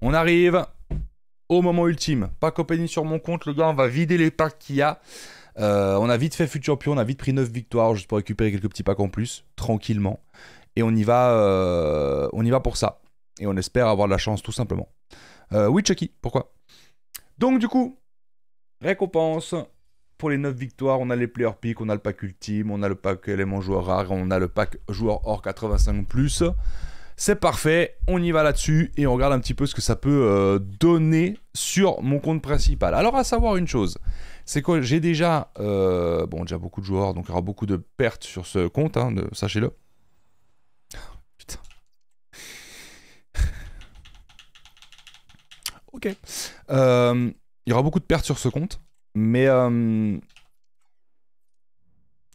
On arrive au moment ultime. Pack opening sur mon compte. Le gars, on va vider les packs qu'il y a. Euh, on a vite fait futur pion, On a vite pris 9 victoires juste pour récupérer quelques petits packs en plus, tranquillement. Et on y va, euh, on y va pour ça. Et on espère avoir de la chance, tout simplement. Euh, oui, Chucky, pourquoi Donc, du coup, récompense pour les 9 victoires, on a les player pick, on a le pack ultime, on a le pack élément joueur rare, on a le pack joueur hors 85+. C'est parfait, on y va là-dessus et on regarde un petit peu ce que ça peut euh, donner sur mon compte principal. Alors à savoir une chose, c'est que j'ai déjà, euh, bon déjà beaucoup de joueurs, donc il y aura beaucoup de pertes sur ce compte, hein, sachez-le. Ok. Euh, il y aura beaucoup de pertes sur ce compte, mais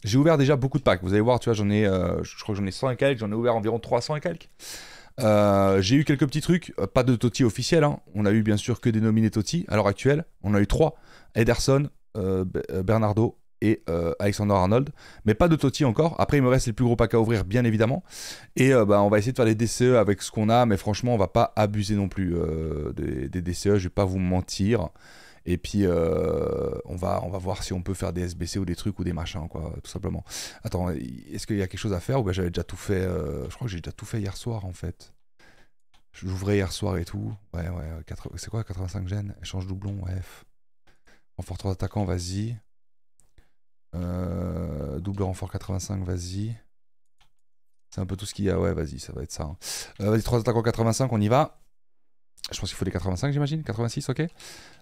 j'ai ouvert déjà beaucoup de packs. Vous allez voir, tu vois, j'en ai, euh, je crois que j'en ai 100 et quelques, j'en ai ouvert environ 300 et quelques. Euh, j'ai eu quelques petits trucs, euh, pas de Totti officiel. Hein. On a eu bien sûr que des nominés Totti à l'heure actuelle. On a eu trois Ederson, Bernardo et Alexander Arnold, mais pas de Toti encore. Après, il me reste les plus gros packs à ouvrir, bien évidemment. Et bah, on va essayer de faire les DCE avec ce qu'on a, mais franchement, on va pas abuser non plus des, DCE. Je vais pas vous mentir. Et puis, euh, on, va, on va voir si on peut faire des SBC ou des trucs ou des machins, quoi, tout simplement. Attends, est-ce qu'il y a quelque chose à faire Ou bien j'avais déjà tout fait, euh, je crois que j'ai déjà tout fait hier soir, en fait. J'ouvrais hier soir et tout. Ouais, ouais, euh, c'est quoi 85 gènes Échange doublon, ouais. Renfort 3 attaquants, vas-y. double renfort 85, vas-y. C'est un peu tout ce qu'il y a, ouais, vas-y, ça va être ça. Hein. vas-y, 3 attaquants 85, on y va. Je pense qu'il faut les 85, j'imagine. 86, ok.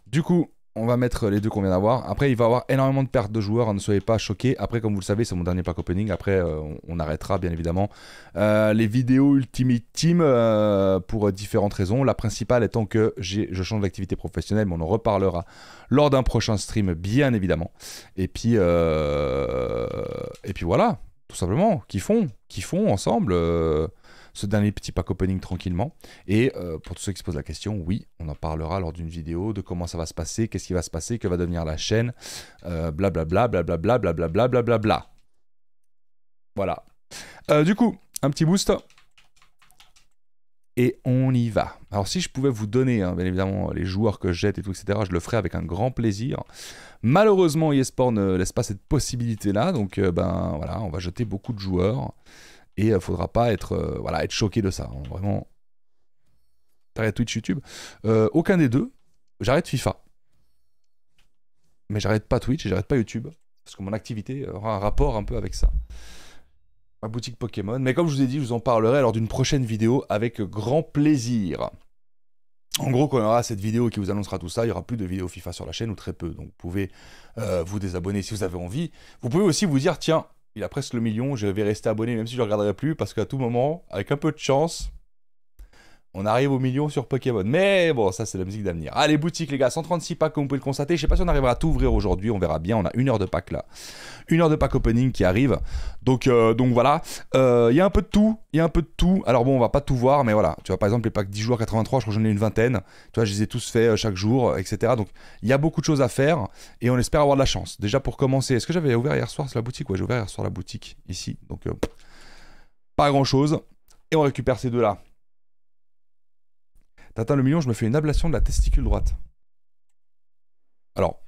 Du coup, on va mettre les deux qu'on vient d'avoir. Après, il va y avoir énormément de pertes de joueurs, hein, ne soyez pas choqués. Après, comme vous le savez, c'est mon dernier pack opening. Après, euh, on, arrêtera, bien évidemment, euh, les vidéos Ultimate Team euh, pour différentes raisons. La principale étant que je change d'activité professionnelle, mais on en reparlera lors d'un prochain stream, bien évidemment. Et puis, et puis voilà, tout simplement, qui font, qui font ensemble ce dernier petit pack opening tranquillement. Et euh, pour tous ceux qui se posent la question, oui, on en parlera lors d'une vidéo de comment ça va se passer, qu'est-ce qui va se passer, que va devenir la chaîne, blablabla, euh, blablabla, blablabla, blablabla. Bla, bla. Voilà. Euh, du coup, un petit boost. Et on y va. Alors si je pouvais vous donner, hein, bien évidemment, les joueurs que je jette et tout, etc., je le ferais avec un grand plaisir. Malheureusement, eSport ne laisse pas cette possibilité-là, donc ben voilà, on va jeter beaucoup de joueurs. Et il euh, ne faudra pas être, euh, voilà, être choqué de ça. Hein, vraiment, t'arrêtes Twitch, YouTube. Euh, aucun des deux. J'arrête FIFA. Mais j'arrête pas Twitch et j'arrête pas YouTube. Parce que mon activité aura un rapport un peu avec ça. Ma boutique Pokémon. Mais comme je vous ai dit, je vous en parlerai lors d'une prochaine vidéo avec grand plaisir. En gros, quand il y aura cette vidéo qui vous annoncera tout ça, il n'y aura plus de vidéos FIFA sur la chaîne ou très peu. Donc vous pouvez vous désabonner si vous avez envie. Vous pouvez aussi vous dire, tiens, il a presque le million, je vais rester abonné même si je ne regarderai plus parce qu'à tout moment, avec un peu de chance, on arrive au million sur Pokémon. Mais bon, ça c'est la musique d'avenir. Allez, boutiques, les gars, 136 packs comme vous pouvez le constater. Je ne sais pas si on arrivera à tout ouvrir aujourd'hui, on verra bien. On a une heure de pack là. Une heure de pack opening qui arrive. Donc, euh, donc voilà. Il euh, y a un peu de tout. Il y a un peu de tout. Alors bon, on va pas tout voir, mais voilà. Tu vois, par exemple, les packs 10 jours, 83, je crois que j'en ai une vingtaine. Tu vois, je les ai tous faits euh, chaque jour, etc. Donc il y a beaucoup de choses à faire et on espère avoir de la chance. Déjà pour commencer, est-ce que j'avais ouvert hier soir c'est la boutique Ouais, j'ai ouvert hier soir la boutique ici. Donc pas grand chose. Et on récupère ces deux là. T'atteins le million, je me fais une ablation de la testicule droite. Alors,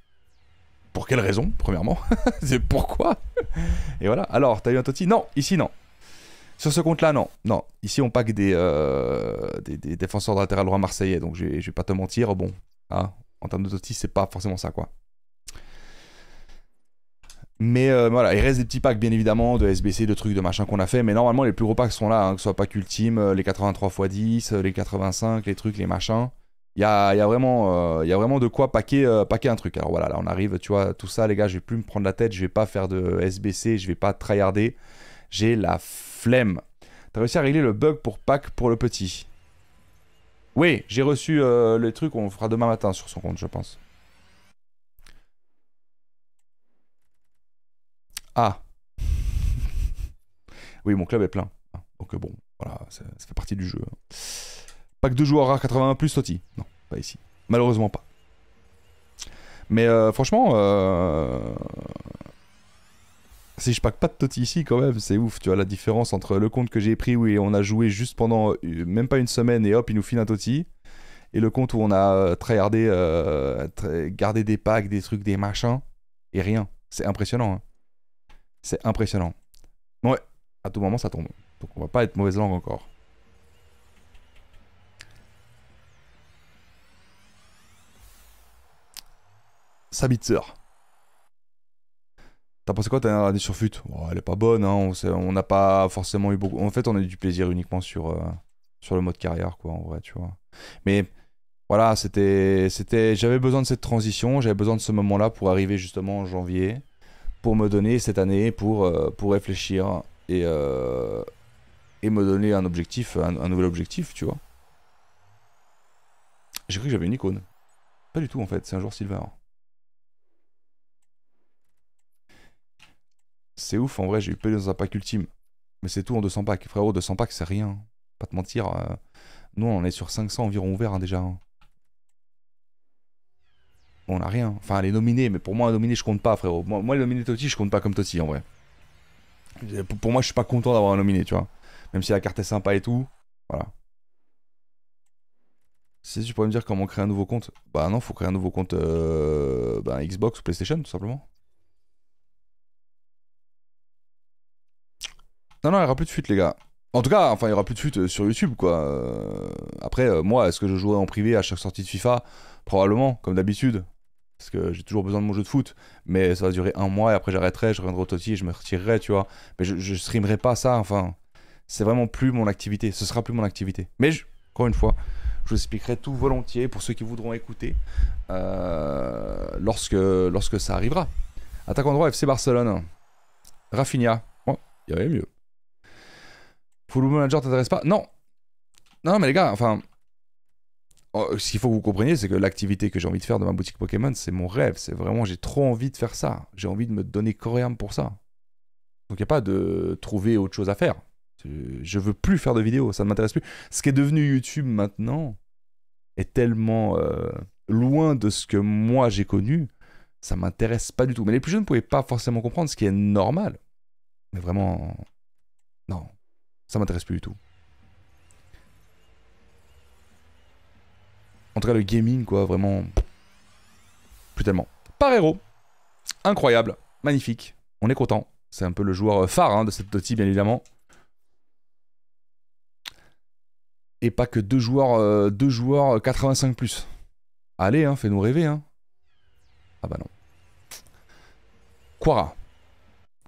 pour quelle raison, premièrement C'est pourquoi Et voilà. Alors, t'as eu un toti Non, ici non. Sur ce compte-là, non. Non, ici on pack des, euh, défenseurs de droit marseillais, donc je vais pas te mentir. Bon, hein, en termes de toti, c'est pas forcément ça, quoi. Mais euh, voilà, il reste des petits packs bien évidemment de SBC, de trucs, de machin qu'on a fait. Mais normalement, les plus gros packs sont là, hein, que ce soit pack ultime, euh, les 83 x 10, les 85, les trucs, les machins. Il y a, vraiment, euh, y a vraiment de quoi paquer, un truc. Alors voilà, là on arrive, tu vois, tout ça, les gars, je vais plus me prendre la tête, je vais pas faire de SBC, je vais pas tryharder. J'ai la flemme. T'as réussi à régler le bug pour pack pour le petit. Oui, j'ai reçu le truc, on fera demain matin sur son compte, je pense. Ah Oui, mon club est plein. Donc euh, bon, voilà, ça, fait partie du jeu. Hein. Pack de joueurs à 81 plus Totti. Non, pas ici. Malheureusement pas. Mais euh, franchement, euh, si je pack pas de Totti ici, quand même, c'est ouf. Tu vois la différence entre le compte que j'ai pris où on a joué juste pendant même pas une semaine et hop, il nous file un Totti. Et le compte où on a tryhardé, euh, gardé des packs, des trucs, des machins, et rien. C'est impressionnant. Hein. C'est impressionnant. Ouais, à tout moment ça tombe. Donc on va pas être mauvaise langue encore. Sabitzer. T'as pensé quoi T'as des surfutes oh, Elle est pas bonne, hein. on n'a pas forcément eu beaucoup. En fait, on a eu du plaisir uniquement sur, euh, sur le mode carrière, quoi, en vrai, tu vois. Mais voilà, c'était, c'était, j'avais besoin de cette transition, j'avais besoin de ce moment-là pour arriver justement en janvier pour me donner cette année, pour, euh, pour réfléchir et, euh, et me donner un objectif, un, nouvel objectif, tu vois. J'ai cru que j'avais une icône. Pas du tout en fait, c'est un jour Silver. C'est ouf, en vrai, j'ai eu peur dans un pack ultime. Mais c'est tout en 200 packs. Frérot, 200 packs, c'est rien. Pas te mentir. Euh, nous, on est sur 500 environ ouverts hein, déjà. Hein on a rien. Enfin, les nominée, mais pour moi, un nominé, je compte pas, frérot. Moi, le nominé Totti, je compte pas comme Totti, en vrai. Pour moi, je suis pas content d'avoir un nominé, tu vois. Même si la carte est sympa et tout. Voilà. Si tu pourrais me dire comment créer un nouveau compte Bah non, faut créer un nouveau compte euh, bah, Xbox ou PlayStation, tout simplement. Non, non, il n'y aura plus de fuite, les gars. En tout cas, enfin, il n'y aura plus de fuite euh, sur YouTube, quoi. Euh, après, moi, est-ce que je jouerai en privé à chaque sortie de FIFA Probablement, comme d'habitude parce que j'ai toujours besoin de mon jeu de foot, mais ça va durer un mois et après j'arrêterai, je reviendrai au Totti et je me retirerai, tu vois. Mais je, streamerai pas ça, enfin, c'est vraiment plus mon activité, ce sera plus mon activité. Mais encore une fois, je vous expliquerai tout volontiers pour ceux qui voudront écouter euh, lorsque, lorsque ça arrivera. Attaque en droit, FC Barcelone. Rafinha. il y avait mieux. Full Manager t'intéresse pas Non. Non, mais les gars, enfin, Oh, ce qu'il faut que vous compreniez, c'est que l'activité que j'ai envie de faire de ma boutique Pokémon, c'est mon rêve. C'est vraiment, j'ai trop envie de faire ça. J'ai envie de me donner coréen pour ça. Donc il n'y a pas de trouver autre chose à faire. Euh, je veux plus faire de vidéos, ça ne m'intéresse plus. Ce qui est devenu YouTube maintenant est tellement euh, loin de ce que moi j'ai connu, ça m'intéresse pas du tout. Mais les plus jeunes ne pouvaient pas forcément comprendre ce qui est normal. Mais vraiment, non, ça m'intéresse plus du tout. le gaming, quoi, vraiment. Plus tellement. Par héros. Incroyable. Magnifique. On est content. C'est un peu le joueur euh, phare hein, de cette petite bien évidemment. Et pas que deux joueurs, euh, deux joueurs 85 euh, plus. Allez, hein, fais-nous rêver. Hein. Ah bah non. Quara.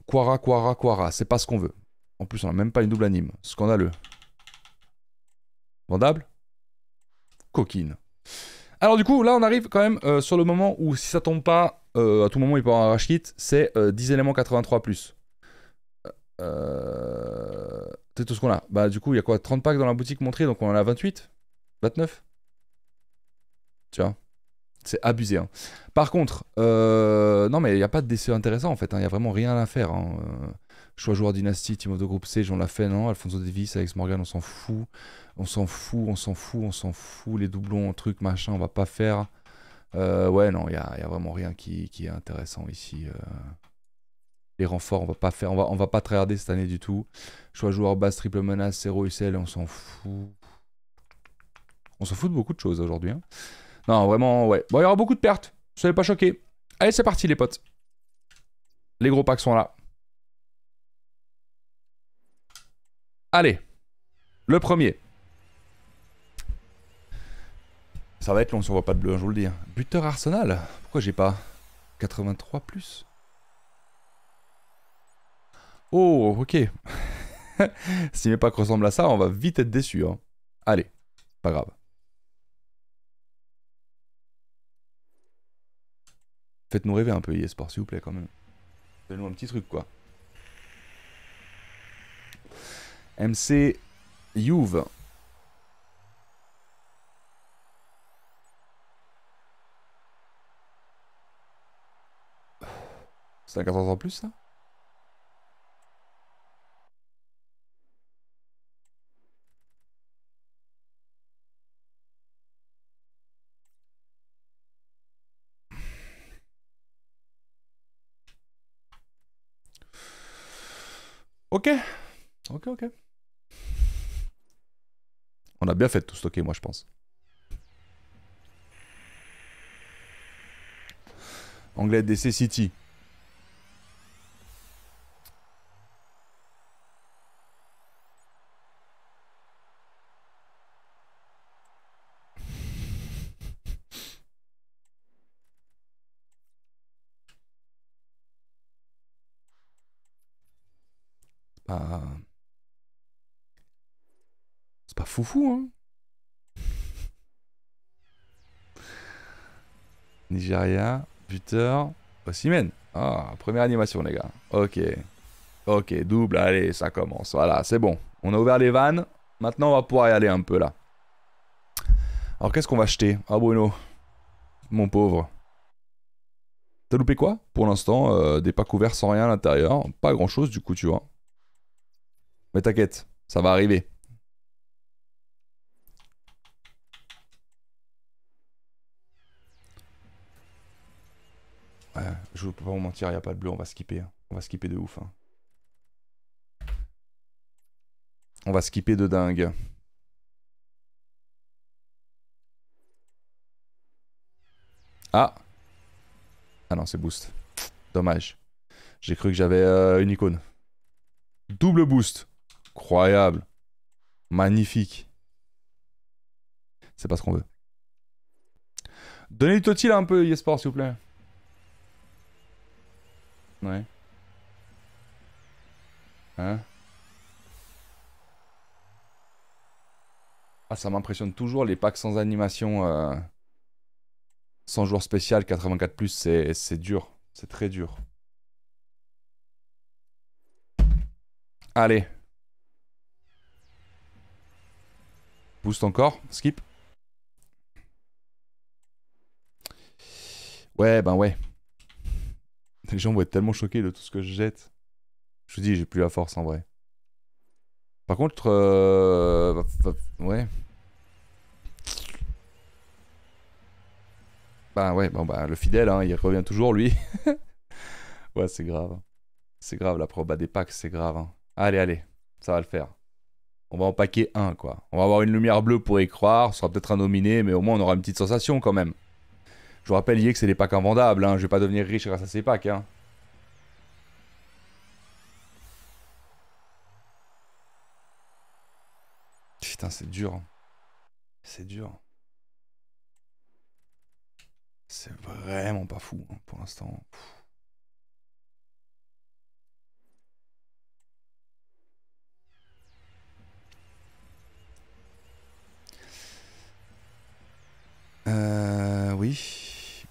Quara, Quara, Quara. C'est pas ce qu'on veut. En plus, on n'a même pas une double anime. Scandaleux. Vendable Coquine. Alors du coup, là on arrive quand même euh, sur le moment où si ça tombe pas, euh, à tout moment il peut avoir un rush kit, c'est 10 euh, éléments 83 plus. C'est tout ce qu'on a. Bah du coup, il y a quoi 30 packs dans la boutique montrée, donc on en a 28 29 Tu vois c'est abusé. Hein. Par contre, non mais il n'y a pas de décès intéressant en fait, hein. il n'y a vraiment rien à faire. Hein. Choix joueur dynastie, team the groupe C, on l'a fait, non Alfonso Davis, Alex Morgan, on s'en fout. On s'en fout, on s'en fout, on s'en fout. Les doublons, trucs, machin, on va pas faire. Euh, ouais, non, il a, y a, vraiment rien qui, est intéressant ici. Euh. Les renforts, on va pas faire, on va, on va pas tryharder cette année du tout. Choix joueur basse, triple menace, 0 UCL, on s'en fout. On s'en fout de beaucoup de choses aujourd'hui. Hein. Non, vraiment, ouais. Bon, il y aura beaucoup de pertes. Soyez pas choquer Allez, c'est parti, les potes. Les gros packs sont là. Allez, le premier. Ça va être long si on voit pas de bleu, je vous le dis. Hein. Buteur Arsenal Pourquoi j'ai pas 83 plus Oh, ok. si mes packs ressemblent à ça, on va vite être déçu. Hein. Allez, pas grave. Faites-nous rêver un peu, eSport, s'il vous plaît, quand même. Faites-nous un petit truc, quoi. MC Youve. C'est un 14 en plus, ça Ok. Ok, ok. On a bien fait de tout stocker, moi, je pense. Anglais DC City. Ah foufou, hein. Nigeria, buteur, Ossimène. Ah, première animation, les gars. Ok. Ok, double, allez, ça commence. Voilà, c'est bon. On a ouvert les vannes. Maintenant, on va pouvoir y aller un peu, là. Alors, qu'est-ce qu'on va acheter Ah, Bruno. Mon pauvre. T'as loupé quoi Pour l'instant, euh, des pas couverts sans rien à l'intérieur. Pas grand-chose, du coup, tu vois. Mais t'inquiète, ça va arriver. Je ne peux pas vous mentir, il n'y a pas de bleu, on va skipper. Hein. On va skipper de ouf. Hein. On va skipper de dingue. Ah Ah non, c'est boost. Dommage. J'ai cru que j'avais euh, une icône. Double boost. Incroyable. Magnifique. C'est pas ce qu'on veut. Donnez du totil un peu, Yesport, s'il vous plaît. Ouais. Hein Ah, ça m'impressionne toujours les packs sans animation. Euh, sans joueur spécial, 84+, c'est, c'est dur. C'est très dur. Allez. Boost encore. Skip. Ouais, ben ouais. Les gens vont être tellement choqués de tout ce que je jette. Je vous dis, j'ai plus la force en vrai. Par contre, euh, ouais. Bah ouais, bon bah le fidèle, hein, il revient toujours lui. ouais, c'est grave. C'est grave la proba des packs, c'est grave. Hein. Allez, allez, ça va le faire. On va en paquer un, quoi. On va avoir une lumière bleue pour y croire. Ce sera peut-être un nominé, mais au moins on aura une petite sensation quand même. Je vous rappelle, hier que c'est des packs invendables. Hein. Je vais pas devenir riche grâce à ces packs. Hein. Putain, c'est dur. Hein. C'est dur. C'est vraiment pas fou hein, pour l'instant. Euh, oui.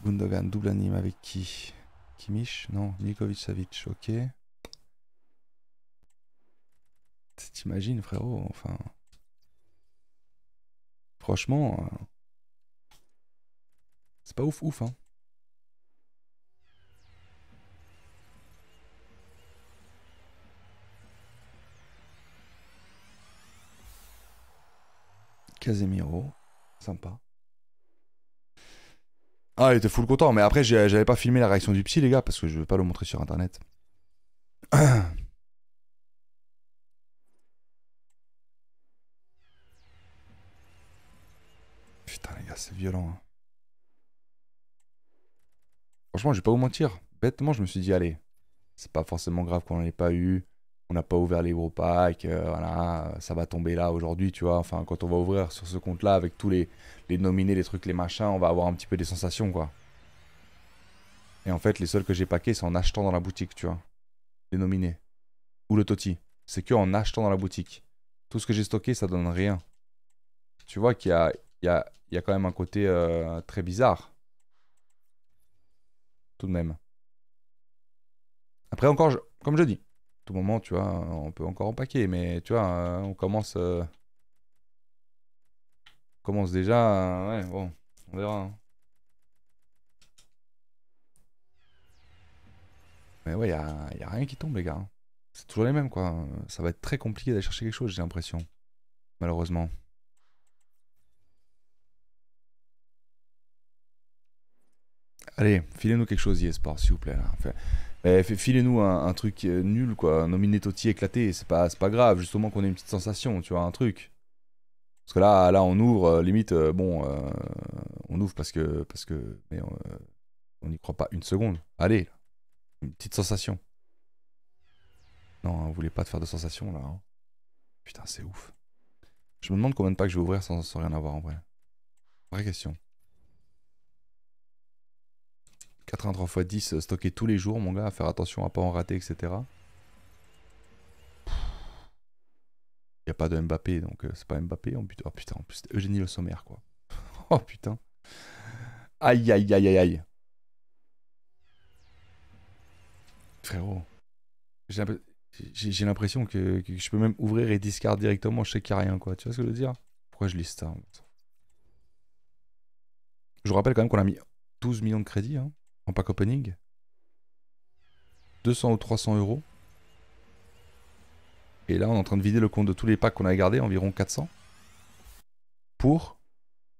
Gundogan, double anime avec qui Kimich Non, Nikovic Savic, ok. T'imagines, frérot, enfin. Franchement, euh, c'est pas ouf, ouf, hein. Casemiro, sympa. Ah, il était full content, mais après, j'avais pas filmé la réaction du psy, les gars, parce que je veux pas le montrer sur internet. Putain, les gars, c'est violent. Hein. Franchement, je vais pas vous mentir. Bêtement, je me suis dit, allez, c'est pas forcément grave qu'on n'ait ait pas eu on n'a pas ouvert les gros packs, euh, voilà, ça va tomber là aujourd'hui, tu vois. Enfin, quand on va ouvrir sur ce compte-là avec tous les, les nominés, les trucs, les machins, on va avoir un petit peu des sensations, quoi. Et en fait, les seuls que j'ai paqués, c'est en achetant dans la boutique, tu vois. Les nominés. Ou le Toti. C'est que en achetant dans la boutique. Tout ce que j'ai stocké, ça donne rien. Tu vois qu'il y a, y, quand même un côté euh, très bizarre. Tout de même. Après, encore, comme je dis, tout moment, tu vois, on peut encore en paquer, mais tu vois, euh, on commence. Euh, commence déjà. Euh, ouais, bon, on verra. Hein. Mais ouais, il a, a rien qui tombe, les gars. Hein. C'est toujours les mêmes, quoi. Ça va être très compliqué d'aller chercher quelque chose, j'ai l'impression. Malheureusement. Allez, filez-nous quelque chose, eSport, s'il vous plaît. Mais eh, filez-nous un, truc euh, nul, quoi. nominé Totti éclaté, c'est pas, pas grave, justement qu'on ait une petite sensation, tu vois, un truc. Parce que là, là on ouvre, euh, limite, euh, bon, on ouvre parce que. Parce que mais on n'y croit pas une seconde. Allez, une petite sensation. Non, hein, vous voulait pas te faire de sensation, là. Hein. Putain, c'est ouf. Je me demande combien de packs je vais ouvrir sans, sans rien avoir en vrai. Vraie question. 83 x 10 stocker tous les jours, mon gars, à faire attention à pas en rater, etc. Il n'y a pas de Mbappé, donc euh, c'est pas Mbappé. En Oh putain, en plus, Eugénie Le sommaire quoi. oh putain. Aïe, aïe, aïe, aïe, aïe. Frérot, j'ai l'impression que, je peux même ouvrir et discard directement, je sais qu'il n'y a rien, quoi. Tu vois ce que je veux dire Pourquoi je liste ça Je vous rappelle quand même qu'on a mis 12 millions de crédits. Hein en pack opening 200 ou 300 euros. Et là, on est en train de vider le compte de tous les packs qu'on a gardés, environ 400. Pour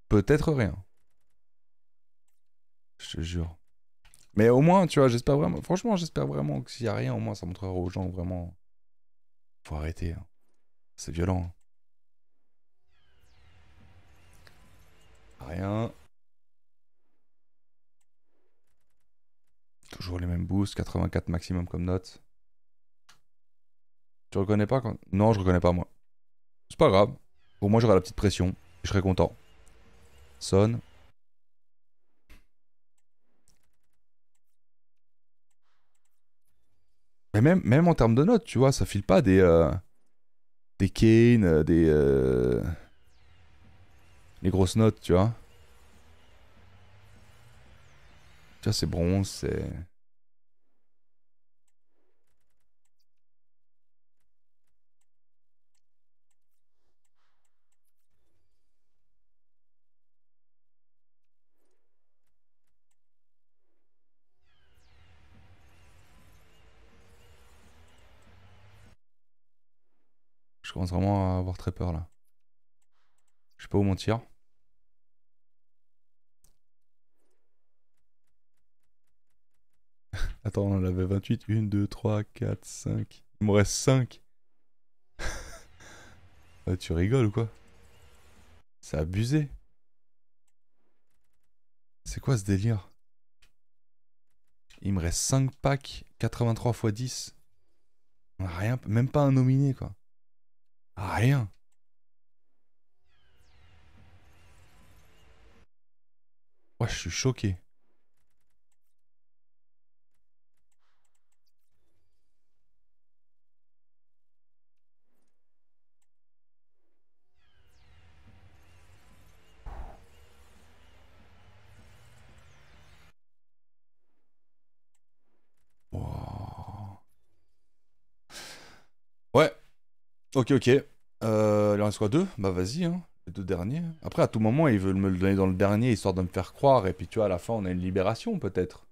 peut-être rien. Je te jure. Mais au moins, tu vois, j'espère vraiment. Franchement, j'espère vraiment que s'il n'y a rien, au moins, ça montrera aux gens vraiment. Faut arrêter. Hein. C'est violent. Hein. Rien. Toujours les mêmes boosts, 84 maximum comme note. Tu reconnais pas quand... Non, je reconnais pas moi. C'est pas grave. Pour moi j'aurai la petite pression. Je serai content. Sonne. Mais même, même en termes de notes, tu vois, ça file pas des... Euh, des Kane, euh, des... Euh, les grosses notes, tu vois. c'est bronze, c'est... Je commence vraiment à avoir très peur là. Je peux vous mentir. Attends, on en avait 28. 1, 2, 3, 4, 5. Il me reste 5. Ah, tu rigoles ou quoi C'est abusé. C'est quoi ce délire Il me reste 5 packs, 83 x 10. Rien, même pas un nominé quoi. Rien. Ouais, je suis choqué. Ok, ok. Euh, il en reste quoi deux Bah vas-y, hein. les deux derniers. Après, à tout moment, ils veulent me le donner dans le dernier, histoire de me faire croire. Et puis, tu vois, à la fin, on a une libération, peut-être.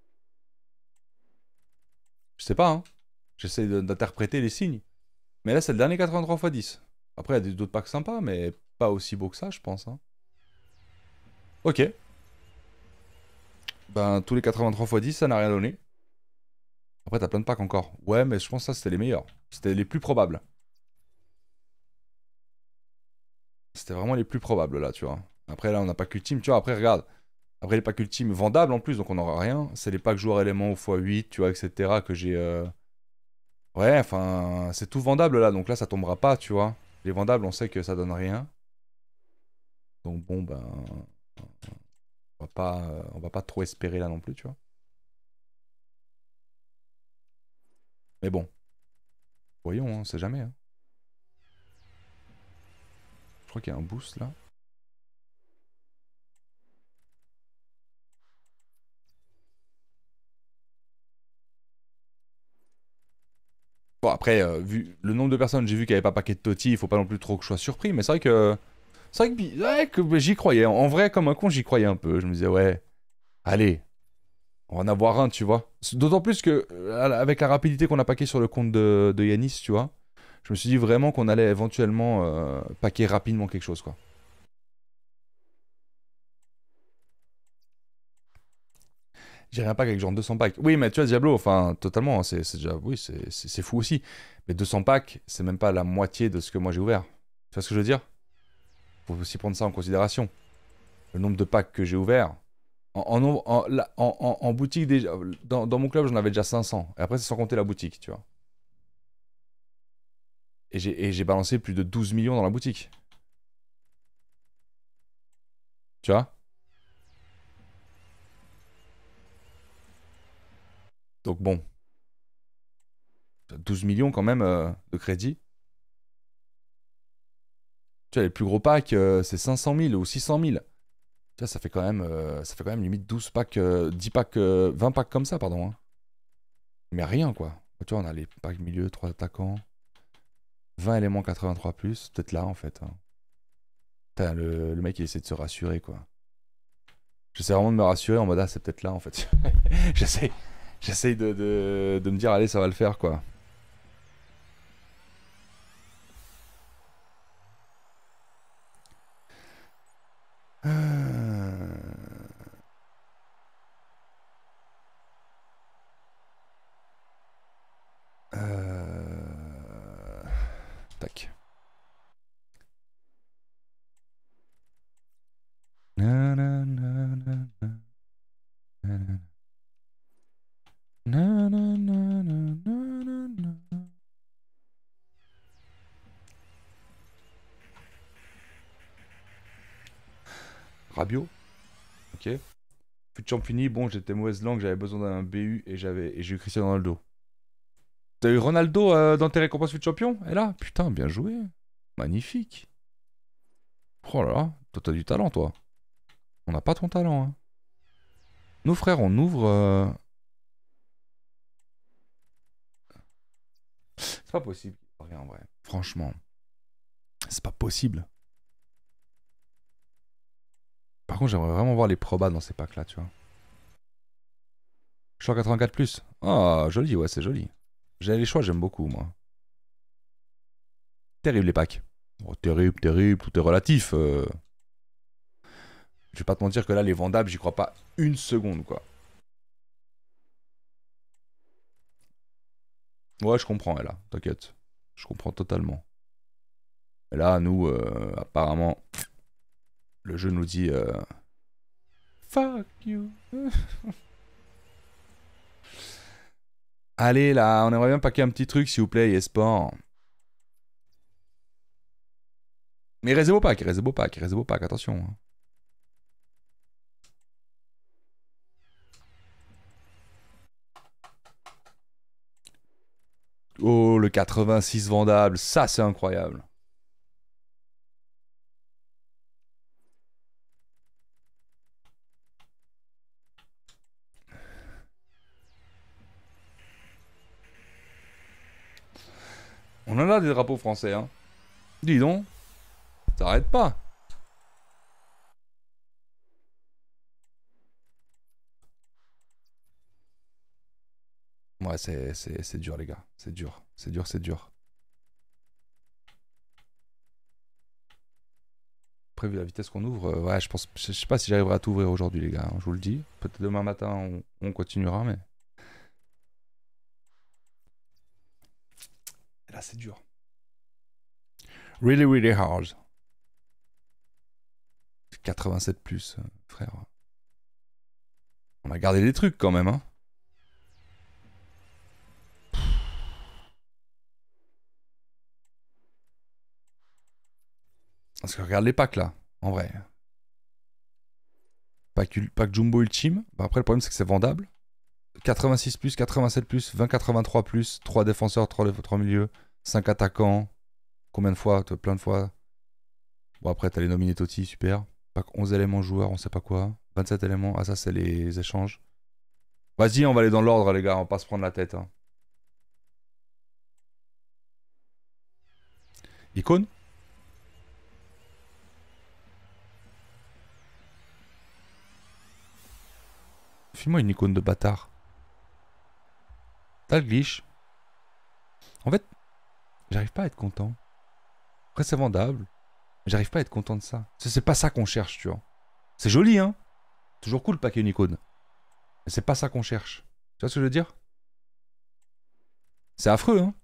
Je sais pas, hein. J'essaie d'interpréter les signes. Mais là, c'est le dernier 83 x 10. Après, il y a d'autres packs sympas, mais pas aussi beaux que ça, je pense. Hein. Ok. Ben, tous les 83 x 10, ça n'a rien donné. Après, t'as plein de packs encore. Ouais, mais je pense que ça, c'était les meilleurs. C'était les plus probables. C'était vraiment les plus probables là, tu vois. Après, là, on n'a pas qu'ultime, tu vois. Après, regarde. Après, les packs ultimes vendables en plus, donc on n'aura rien. C'est les packs joueurs éléments au x8, tu vois, etc. que j'ai. Euh, ouais, enfin, c'est tout vendable là, donc là, ça tombera pas, tu vois. Les vendables, on sait que ça donne rien. Donc bon, ben. On va pas, on va pas trop espérer là non plus, tu vois. Mais bon. Voyons, hein, on sait jamais. Hein crois qu'il y a un boost là. Bon, après, euh, vu le nombre de personnes, j'ai vu qu'il n'y avait pas paquet de Toti, il faut pas non plus trop que je sois surpris, mais c'est vrai que. C'est vrai que, bah, j'y croyais. En vrai, comme un con, j'y croyais un peu. Je me disais, ouais, allez, on va en avoir un, tu vois. D'autant plus que, euh, avec la rapidité qu'on a paqué sur le compte de, de Yanis, tu vois, je me suis dit vraiment qu'on allait éventuellement euh, paquer rapidement quelque chose, quoi. un pas avec genre 200 packs. Oui, mais tu vois, Diablo, enfin, totalement, hein, c'est déjà, oui, c'est fou aussi. Mais 200 packs, c'est même pas la moitié de ce que moi j'ai ouvert. Tu vois ce que je veux dire Faut aussi prendre ça en considération. Le nombre de packs que j'ai ouvert. En, en, boutique, déjà, dans, mon club, j'en avais déjà 500. Et après, c'est sans compter la boutique, tu vois. Et j'ai balancé plus de 12 millions dans la boutique. Tu vois Donc bon. 12 millions quand même euh, de crédit. Tu vois, les plus gros packs, euh, c'est 500 000 ou 600 000. Tu vois, ça fait quand même, euh, ça fait quand même limite 12 packs, 10 packs, 20 packs comme ça, pardon. Hein. Mais rien, quoi. Tu vois, on a les packs milieu, 3 attaquants. 20 éléments 83 plus, peut-être là en fait. Hein. le, mec il essaie de se rassurer quoi. J'essaie vraiment de me rassurer en mode ah c'est peut-être là en fait. j'essaie, j'essaie de, de me dire allez ça va le faire quoi. bon, j'étais mauvaise langue, j'avais besoin d'un BU et j'avais j'ai eu Cristiano Ronaldo. T'as eu Ronaldo euh, dans tes récompenses de champion Et là, putain, bien joué. Magnifique. Oh là là, toi t'as du talent, toi. On n'a pas ton talent. Hein. Nous, frères, on ouvre. Euh, C'est pas possible. Rien, en vrai. Franchement. C'est pas possible. Par contre, j'aimerais vraiment voir les probas dans ces packs-là, tu vois. 184+, 84 plus. oh, joli, ouais, c'est joli. J'ai les choix, j'aime beaucoup, moi. Terrible les packs. Oh, terrible, terrible, tout est relatif. Euh. Je vais pas te mentir que là, les vendables, j'y crois pas une seconde, quoi. Ouais, je comprends, là, t'inquiète. Je comprends totalement. Et là, nous, euh, apparemment, le jeu nous dit... Euh, Fuck you Allez là, on aimerait bien paquer un petit truc s'il vous plaît, Yesport. Mais pack, il packs, restez pack, il reste vos pack, attention. Hein. Oh, le 86 vendable, ça c'est incroyable. On en a des drapeaux français, hein. Dis donc. T'arrêtes pas. Ouais, c'est dur, les gars. C'est dur. C'est dur, c'est dur. Prévu la vitesse qu'on ouvre, euh, ouais, je pense. Je sais pas si j'arriverai à tout ouvrir aujourd'hui, les gars. Hein. je vous le dis. Peut-être demain matin, on continuera, mais. c'est dur. Really, really hard. 87 plus, euh, frère. On a gardé des trucs quand même, hein. Parce que regarde les packs là, en vrai. Pack, pack Jumbo Ultime. Bah, après, le problème c'est que c'est vendable. 86 plus, 87 plus, 20, 83 plus, 3 défenseurs, 3 milieux. 5 attaquants. Combien de fois Plein de fois. Bon, après, t'as les nominés Totti, super. Pack 11 éléments joueurs, on sait pas quoi. 27 éléments. Ah, ça, c'est les échanges. Vas-y, on va aller dans l'ordre, les gars. On va pas se prendre la tête. Hein. Icône File-moi une icône de bâtard. T'as le glitch. En fait, J'arrive pas à être content. Après, c'est vendable. J'arrive pas à être content de ça. C'est pas ça qu'on cherche, tu vois. C'est joli, hein Toujours cool le paquet Unicode. Mais c'est pas ça qu'on cherche. Tu vois ce que je veux dire C'est affreux, hein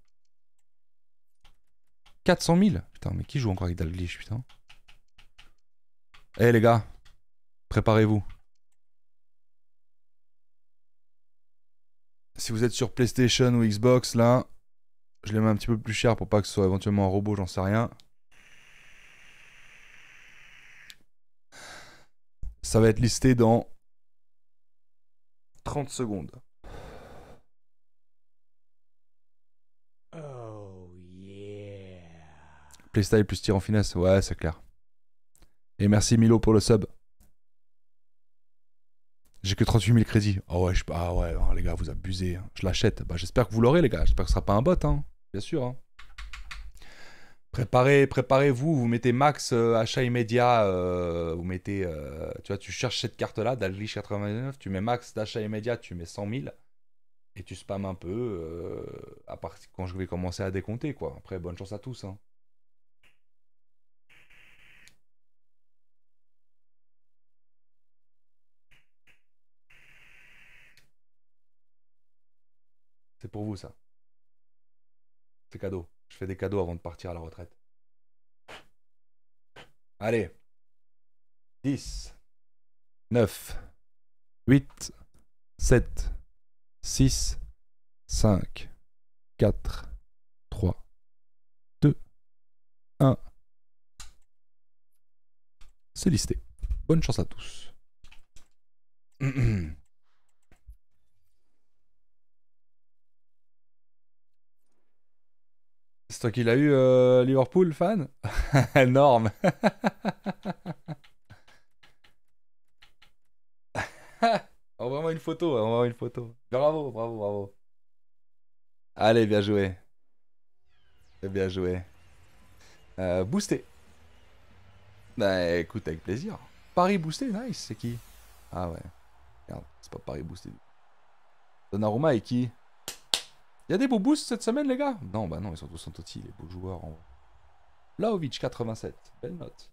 400 000 Putain, mais qui joue encore avec Dalglish, putain Eh les gars, préparez-vous. Si vous êtes sur PlayStation ou Xbox, là, je les mets un petit peu plus cher pour pas que ce soit éventuellement un robot, j'en sais rien. Ça va être listé dans 30 secondes. Oh, yeah. Playstyle plus tir en finesse, ouais, c'est clair. Et merci Milo pour le sub. 38 000 crédits. Ah ouais, ah ouais hein, les gars, vous abusez. Hein. Je l'achète. Bah, j'espère que vous l'aurez, les gars. J'espère que ce sera pas un bot, hein. bien sûr. Préparez, préparez-vous, vous mettez max euh, achat immédiat, euh, vous mettez, euh, tu vois, tu cherches cette carte-là, Dalglish 99, tu mets max d'achat immédiat, tu mets 100 000, et tu spammes un peu, à partir quand je vais commencer à décompter, quoi. Après, bonne chance à tous. C'est pour vous ça. C'est cadeau. Je fais des cadeaux avant de partir à la retraite. Allez. 10, 9, 8, 7, 6, 5, 4, 3, 2, 1. C'est listé. Bonne chance à tous. C'est toi qui eu, euh, Liverpool, fan On Envoie-moi une photo, une photo. Bravo, bravo, bravo. Allez, bien joué. Bien joué. Euh, boosté. Bah, écoute, avec plaisir. Paris boosté, nice, c'est qui Ah ouais. c'est pas Paris boosté. Donnarumma est qui il y a des beaux boosts cette semaine, les gars Non, bah non, ils sont tous en les beaux joueurs en Laovic, 87. Belle note.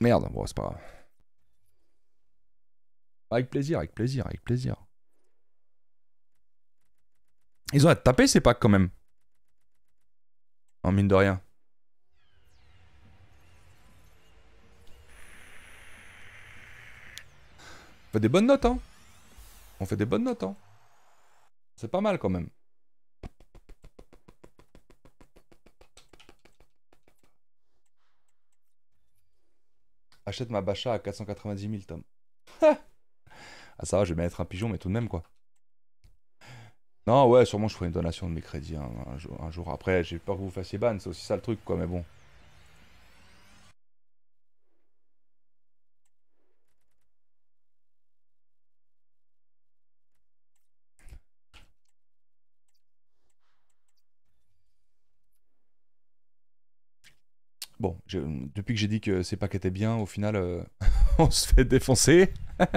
Merde, bon, c'est pas grave. Avec plaisir, avec plaisir, avec plaisir. Ils ont à taper ces packs quand même. En mine de rien. Pas des bonnes notes, hein on fait des bonnes notes, hein. C'est pas mal quand même. Achète ma bacha à 490 000, Tom. ah ça va, je vais bien être un pigeon, mais tout de même, quoi. Non, ouais, sûrement je ferai une donation de mes crédits un, jour, un, jour, Après, j'ai peur que vous fassiez ban, c'est aussi ça le truc, quoi, mais bon. Bon, depuis que j'ai dit que ces packs étaient bien, au final, euh, on se fait défoncer.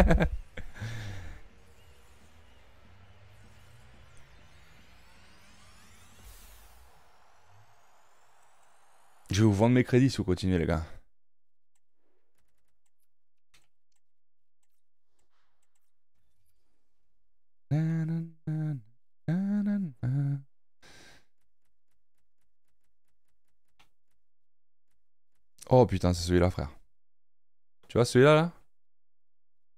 je vais vous vendre mes crédits si vous continuez, les gars. Oh putain, c'est celui-là, frère. Tu vois celui-là, là,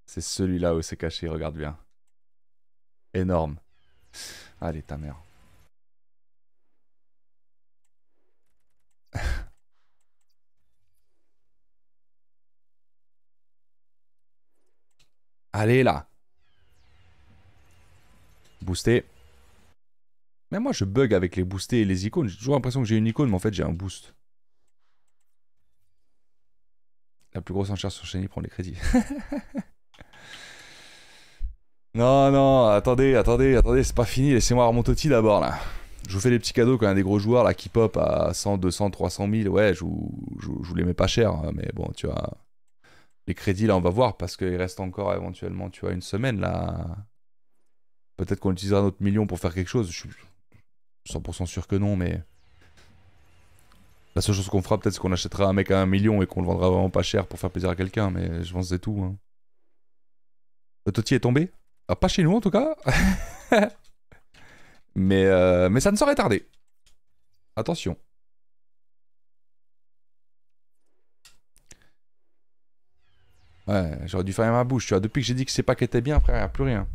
C'est celui-là où c'est caché, regarde bien. Énorme. Allez, ta mère. Allez, là. Booster. Mais moi, je bug avec les boostés et les icônes. J'ai toujours l'impression que j'ai une icône, mais en fait, j'ai un boost. La plus grosse enchère sur Chenille prend les crédits. non, non, attendez, attendez, attendez, c'est pas fini. Laissez-moi mon d'abord là. Je vous fais des petits cadeaux quand il a des gros joueurs là qui pop à 100, 200, 300 000. Ouais, je vous, les mets pas cher, hein, mais bon, tu vois. Les crédits là, on va voir parce qu'il reste encore éventuellement, tu vois, une semaine là. Peut-être qu'on utilisera notre million pour faire quelque chose. Je suis 100% sûr que non, mais. La seule chose qu'on fera peut-être c'est qu'on achètera un mec à un million et qu'on le vendra vraiment pas cher pour faire plaisir à quelqu'un, mais je pense que c'est tout. Hein. Le Toti est tombé ah, Pas chez nous en tout cas. mais, euh, mais ça ne saurait tarder. Attention. Ouais, j'aurais dû fermer ma bouche, tu Depuis que j'ai dit que c'est pas était bien, frère, y a plus rien.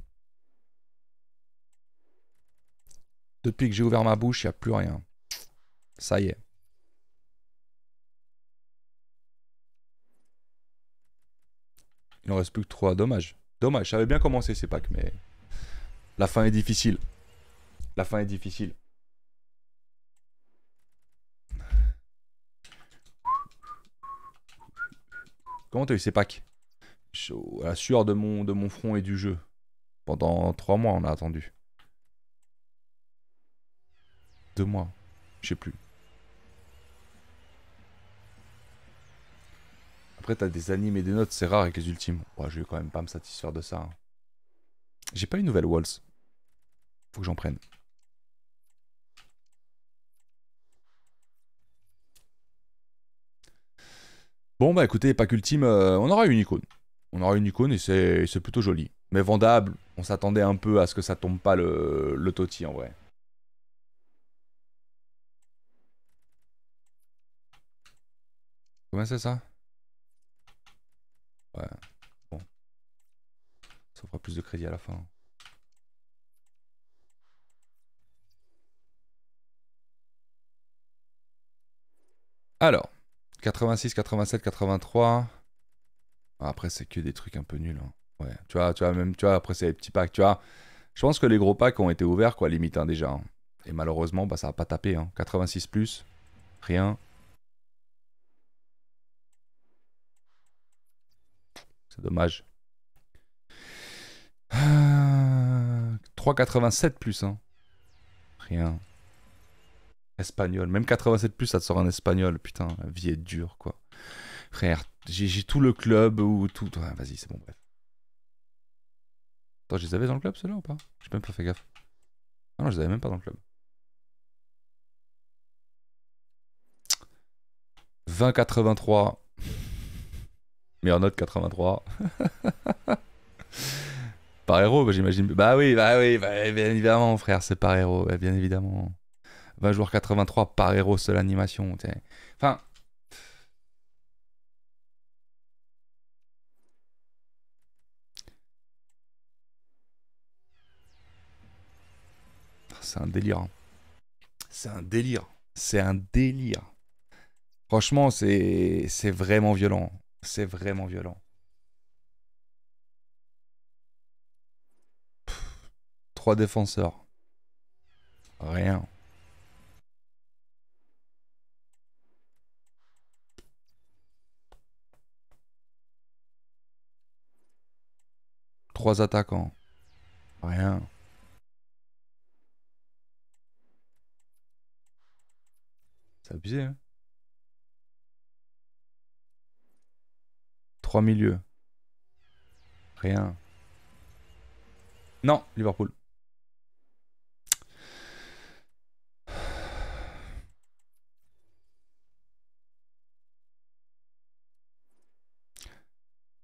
Depuis que j'ai ouvert ma bouche, il a plus rien. Ça y est. Il reste plus que trois Dommage. Dommage. j'avais bien commencé ces packs, mais. La fin est difficile. La fin est difficile. Comment as eu ces packs à la sueur de mon, de mon front et du jeu. Pendant trois mois, on a attendu. deux mois. Je sais plus. t'as des animes et des notes, c'est rare avec les ultimes. Ouais, je vais quand même pas me satisfaire de ça. Hein. J'ai pas une nouvelle Walls. Faut que j'en prenne. Bon, bah écoutez, pas ultime, euh, on aura une icône. On aura une icône et c'est plutôt joli. Mais vendable, on s'attendait un peu à ce que ça tombe pas le, le toti en vrai. Comment c'est ça Ouais. Bon. Ça fera plus de crédit à la fin. Alors, 86, 87, 83. Après, c'est que des trucs un peu nuls. Hein. Ouais, tu vois, tu vois, même, tu vois, après, c'est les petits packs, tu vois. Je pense que les gros packs ont été ouverts, quoi, limite, hein, déjà. Hein. Et malheureusement, bah, ça n'a pas tapé. 86 plus, rien. dommage. 3,87 euh, plus, hein. Rien. Espagnol. Même 87 plus, ça te sort un espagnol. Putain, la vie est dure, quoi. Frère, j'ai tout le club ou tout. Ah, vas-y, c'est bon, bref. Attends, je les avais dans le club, ceux-là, ou pas J'ai même pas fait gaffe. Ah non, je les avais même pas dans le club. 20,83 en note 83. par héros, bah, j'imagine. Bah oui, bah oui, bah, bien évidemment, frère, c'est par héros, bien évidemment. 20 joueurs 83 par héros, seule animation. Enfin. Ah, c'est un délire. Hein. C'est un délire. C'est un délire. Franchement, c'est vraiment violent. C'est vraiment violent. trois défenseurs. Rien. Trois attaquants. Rien. C'est abusé, hein. Trois milieux. Rien. Non, Liverpool.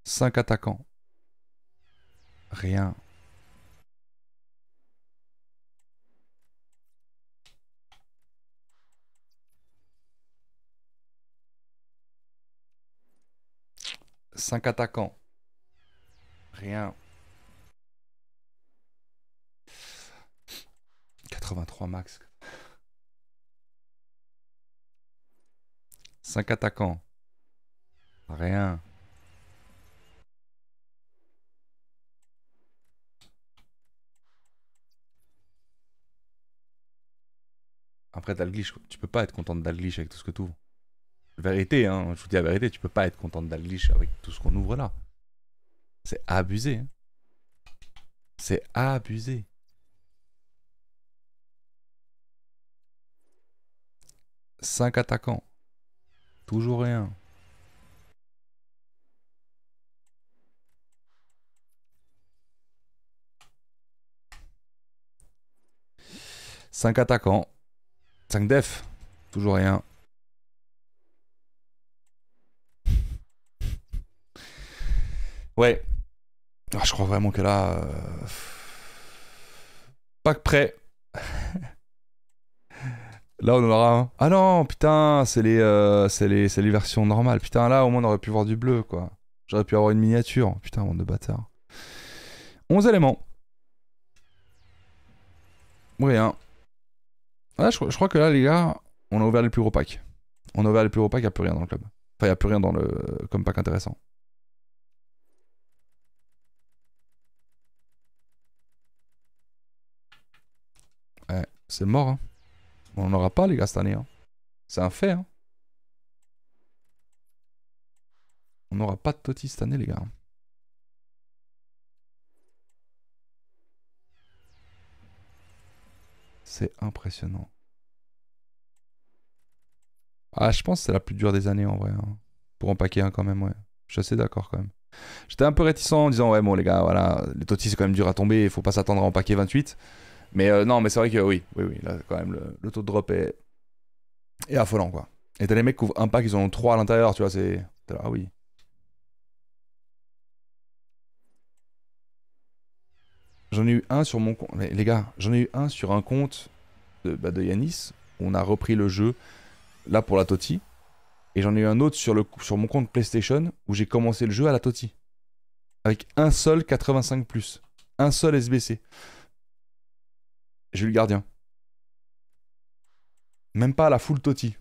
Cinq attaquants. Rien. 5 attaquants. Rien. 83 max. 5 attaquants. Rien. Après, Dalglish, tu peux pas être content de Dalglish avec tout ce que tu ouvres. Vérité, hein, je vous dis la vérité, tu peux pas être content de d'Alglish avec tout ce qu'on ouvre là. C'est abusé. Hein. C'est abusé. Cinq attaquants. Toujours rien. Cinq attaquants. 5 def. Toujours rien. Ouais. Ah, je crois vraiment que là. Pack euh, Pas prêt. là, on aura un. Ah non, putain, c'est les, euh, les, les versions normales. Putain, là, au moins, on aurait pu voir du bleu, quoi. J'aurais pu avoir une miniature. Putain, monde de bâtard. 11 éléments. Oui, hein. je, crois que là, les gars, on a ouvert les plus gros On a ouvert les plus gros packs, il a plus rien dans le club. Enfin, il a plus rien dans le, comme pack intéressant. C'est mort. Hein. On n'aura pas les gars cette année. Hein. C'est un fait. Hein. On n'aura pas de totis cette année les gars. Hein. C'est impressionnant. Ah, je pense que c'est la plus dure des années en vrai. Hein. Pour en paquer un quand même, ouais. Je suis assez d'accord quand même. J'étais un peu réticent en disant, ouais, bon les gars, voilà, les totis c'est quand même dur à tomber, il faut pas s'attendre à en paquer 28. Mais euh, non, mais c'est vrai que oui, oui, oui, là quand même le, taux de drop est, affolant quoi. Et t'as les mecs qui ouvrent un pack, ils en ont trois à l'intérieur, tu vois, c'est. Ah oui. J'en ai eu un sur mon compte. Les gars, j'en ai eu un sur un compte bah, de, Yanis, où On a repris le jeu là pour la Toti. Et j'en ai eu un autre sur, le, sur mon compte PlayStation où j'ai commencé le jeu à la Toti. Avec un seul 85 ⁇ un seul SBC le Gardien. Même pas à la full Totti.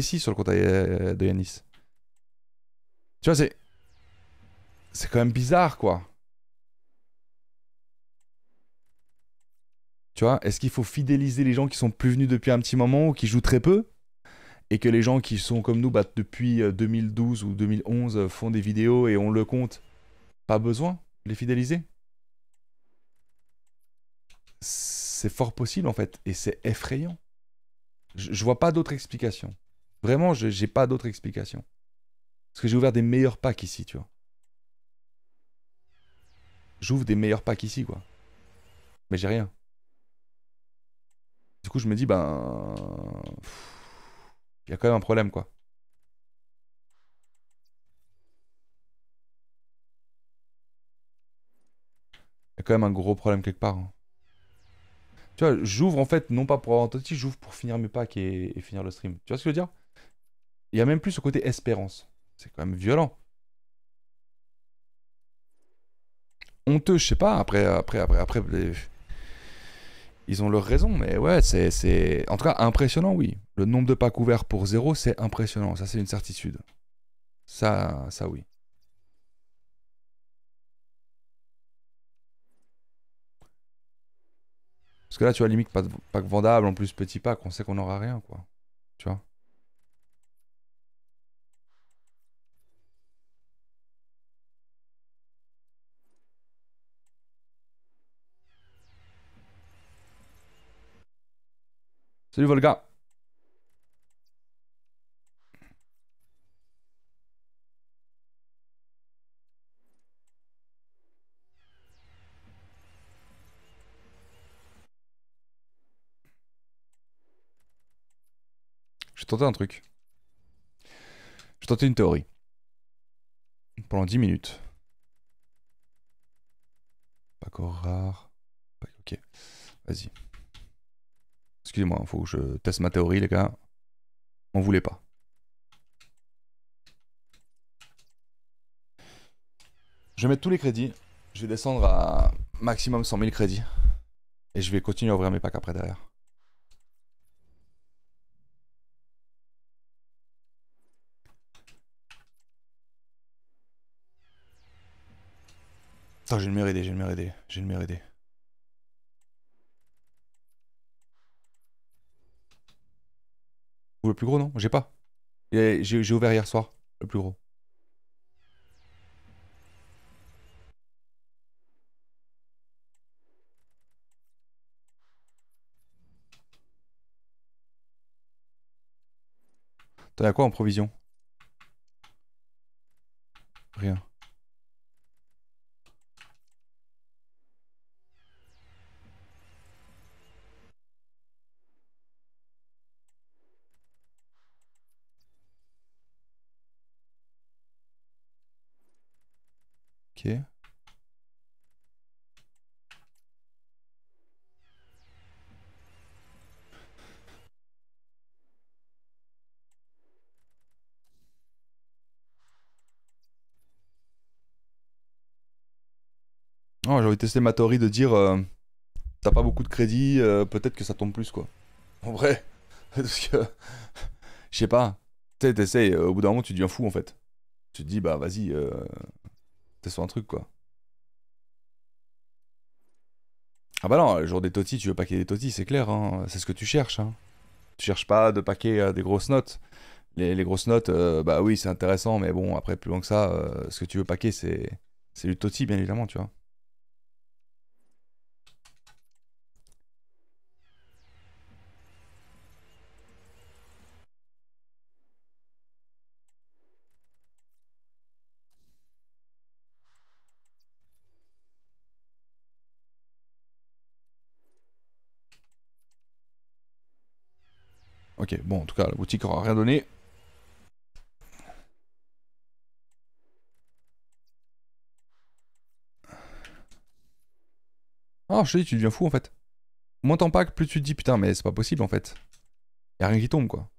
si sur le compte euh, de Yanis. Tu vois, c'est. C'est quand même bizarre, quoi. Tu vois, est-ce qu'il faut fidéliser les gens qui sont plus venus depuis un petit moment ou qui jouent très peu et que les gens qui sont comme nous bah, depuis 2012 euh, ou 2011 euh, font des vidéos et on le compte Pas besoin de les fidéliser c'est fort possible en fait, et c'est effrayant. Je, vois pas d'autre explication. Vraiment, j'ai pas d'autre explication. Parce que j'ai ouvert des meilleurs packs ici, tu vois. J'ouvre des meilleurs packs ici, quoi. Mais j'ai rien. Du coup, je me dis, ben. Il y a quand même un problème, quoi. Il y a quand même un gros problème quelque part. Hein. Tu vois, j'ouvre en fait, non pas pour avoir un j'ouvre pour finir mes packs et, finir le stream. Tu vois ce que je veux dire Il y a même plus ce côté espérance. C'est quand même violent. Honteux, je sais pas, après, après, après, après. Ils ont leur raison, mais ouais, c'est. En tout cas, impressionnant, oui. Le nombre de packs ouverts pour zéro, c'est impressionnant. Ça, c'est une certitude. Ça, ça oui. Parce que là, tu vois, limite, pas de pack vendable, en plus, petit pack, on sait qu'on n'aura rien, quoi. Tu vois Salut Volga tenter un truc. Je vais une théorie. Pendant 10 minutes. Pas encore rare. Ok. Vas-y. Excusez-moi, il hein, faut que je teste ma théorie, les gars. On voulait pas. Je vais mettre tous les crédits. Je vais descendre à maximum 100 000 crédits. Et je vais continuer à ouvrir mes packs après derrière. j'ai le meilleur idée, j'ai le meilleur idée, j'ai le meilleur idée. Ou le plus gros, non J'ai pas. J'ai ouvert hier soir, le plus gros. T'en as quoi en provision Rien. Tester ma théorie de dire euh, t'as pas beaucoup de crédit, euh, peut-être que ça tombe plus quoi. En vrai, parce que je sais pas. Tu t'essayes, euh, au bout d'un moment tu deviens fou en fait. Tu te dis bah vas-y, euh, sur un truc quoi. Ah bah non, le jour des totis, tu veux paquer des totis, c'est clair, hein. c'est ce que tu cherches. Hein. Tu cherches pas de paquer des grosses notes. Les, grosses notes, bah oui, c'est intéressant, mais bon, après, plus loin que ça, ce que tu veux paquer, c'est, c'est du toti, bien évidemment, tu vois. Ok, bon, en tout cas, la boutique aura rien donné. Ah, je te dis, tu deviens fou en fait. Moins t'en pack, plus tu te dis putain, mais c'est pas possible en fait. Y'a a rien qui tombe quoi.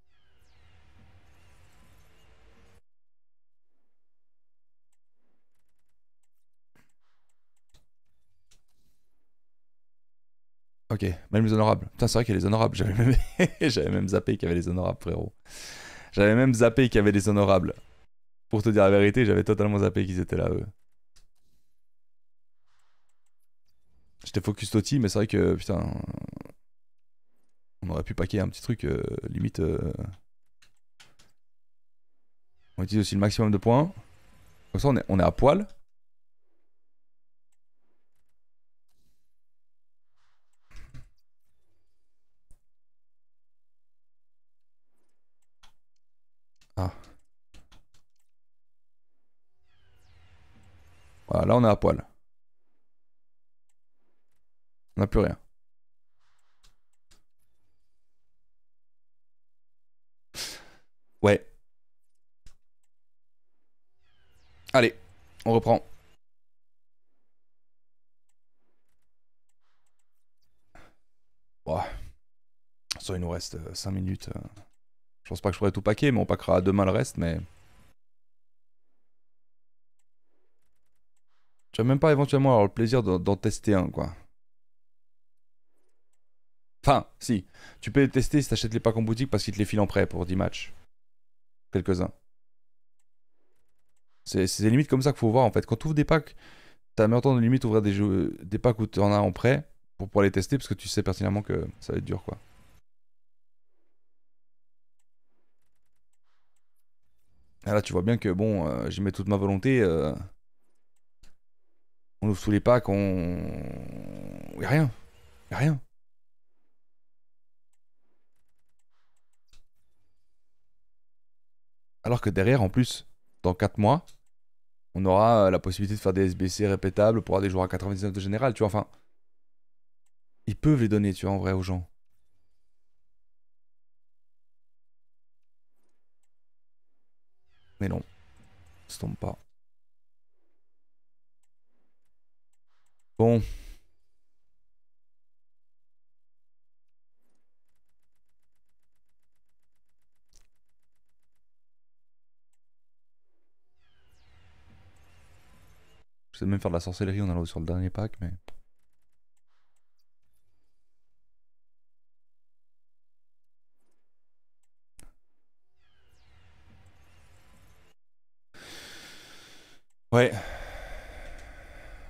Ok, même les honorables. Putain, c'est vrai qu'il y a les honorables. J'avais même... zappé qu'il y avait les honorables, frérot. J'avais même zappé qu'il y avait les honorables. Pour te dire la vérité, j'avais totalement zappé qu'ils étaient là, eux. J'étais focus Toti, mais c'est vrai que, putain. On aurait pu paquer un petit truc, euh, limite. Euh, on utilise aussi le maximum de points. Comme ça, est, on est à poil. là on est à poil. On n'a plus rien. Ouais. Allez, on reprend. Bon. Ça, il nous reste 5 euh, minutes. Euh. Je pense pas que je pourrais tout paquer, mais on packera demain le reste, mais... Tu vas même pas éventuellement avoir le plaisir d'en tester un, quoi. Enfin, si. Tu peux les tester si t'achètes les packs en boutique parce qu'ils te les filent en prêt pour 10 matchs. Quelques-uns. C'est des limites comme ça qu'il faut voir en fait. Quand tu ouvres des packs, t'as même temps de limite ouvrir des, jeux, des packs où t'en as en prêt pour pouvoir les tester parce que tu sais pertinemment que ça va être dur quoi. Ah, là, tu vois bien que bon, euh, j'y mets toute ma volonté. Euh, on ouvre tous pas qu'on on. rien. Y'a rien. Alors que derrière, en plus, dans 4 mois, on aura euh, la possibilité de faire des SBC répétables pour avoir des joueurs à 99 de général, tu vois. Enfin, ils peuvent les donner, tu vois, en vrai, aux gens. Mais non, ça tombe pas. Bon. Je sais même faire de la sorcellerie en allant sur le dernier pack, mais... Ouais.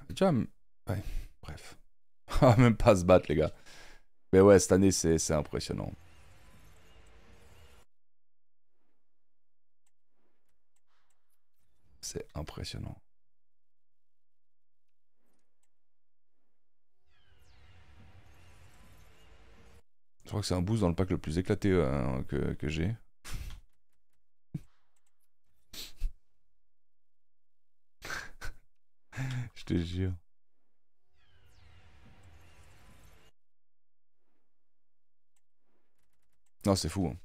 Déjà, Ouais, bref. Même pas se battre, les gars. Mais ouais, cette année, c'est impressionnant. C'est impressionnant. Je crois que c'est un boost dans le pack le plus éclaté euh, que, que j'ai. Je te jure. Non, c'est fou. Hein.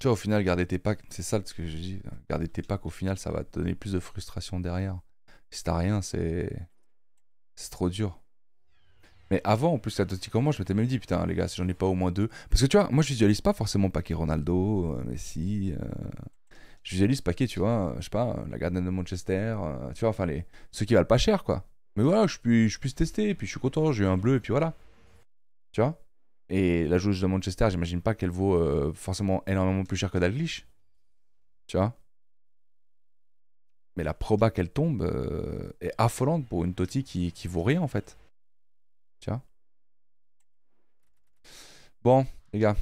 Tu vois, au final, garder tes packs, c'est ça ce que je dis. Hein. Garder tes packs, au final, ça va te donner plus de frustration derrière. Si t'as rien, c'est. C'est trop dur. Mais avant, en plus, la comment je m'étais même dit, putain, les gars, si j'en ai pas au moins deux. Parce que tu vois, moi, je visualise pas forcément paquet Ronaldo, euh, Messi. Euh, je ce paquet, tu vois, euh, je sais pas, euh, la Garden de Manchester, euh, tu vois, enfin, les, ceux qui valent pas cher, quoi. Mais voilà, je puis je puisse tester, puis je suis content, j'ai eu un bleu, et puis voilà. Tu vois Et la joueuse de Manchester, j'imagine pas qu'elle vaut forcément énormément plus cher que Dalglish. Tu vois Mais la proba qu'elle tombe est affolante pour une toti qui, vaut rien, en fait. Tu vois Bon, les gars,